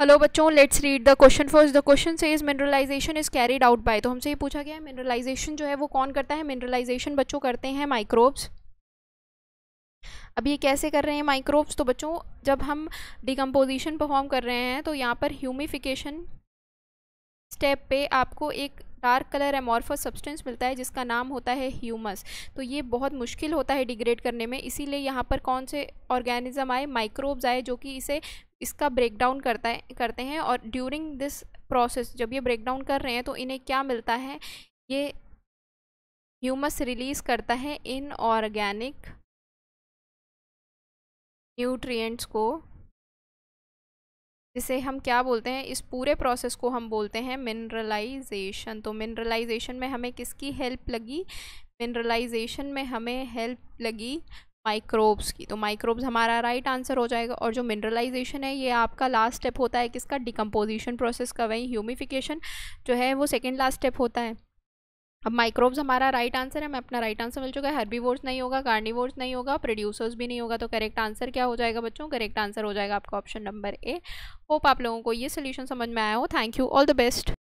hello बच्चों let's read the question first the question says is mineralization is carried out by तो हमसे ये पूछा गया है मिनरलाइजेशन जो है वो कौन करता है मिनरलाइजेशन बच्चों करते हैं माइक्रोब्स अब ये कैसे कर रहे हैं माइक्रोब्स तो बच्चों जब हम डिकम्पोजिशन परफॉर्म कर रहे हैं तो यहाँ पर ह्यूमिफिकेशन स्टेप पे आपको एक डार्क कलर एमॉर्फस सब्सटेंस मिलता है जिसका नाम होता है ह्यूमस तो ये बहुत मुश्किल होता है डिग्रेड करने में इसीलिए यहाँ पर कौन से ऑर्गेनिज्म आए माइक्रोब्स आए जो कि इसे इसका ब्रेकडाउन करता है करते हैं और ड्यूरिंग दिस प्रोसेस जब ये ब्रेकडाउन कर रहे हैं तो इन्हें क्या मिलता है ये ह्यूमस रिलीज़ करता है इन ऑर्गेनिक न्यूट्रिएंट्स को जिसे हम क्या बोलते हैं इस पूरे प्रोसेस को हम बोलते हैं मिनरलाइजेशन तो मिनरलाइजेशन में हमें किसकी हेल्प लगी मिनरलाइजेशन में हमें हेल्प लगी माइक्रोब्स की तो माइक्रोब्स हमारा राइट right आंसर हो जाएगा और जो मिनरलाइजेशन है ये आपका लास्ट स्टेप होता है किसका डिकम्पोजिशन प्रोसेस का वहीं ह्यूमिफिकेशन जो है वो सेकेंड लास्ट स्टेप होता है अब माइक्रोब्स हमारा राइट right आंसर है हमें अपना राइट right आंसर मिल चुका है हर्बीवोर्स नहीं होगा कार्निवोर्स नहीं होगा प्रोड्यूसर्स भी नहीं होगा तो करेक्ट आंसर क्या हो जाएगा बच्चों करेक्ट आंसर हो जाएगा आपका ऑप्शन नंबर ए होप आप लोगों को ये सोल्यूशन समझ में आया हो thank you all the best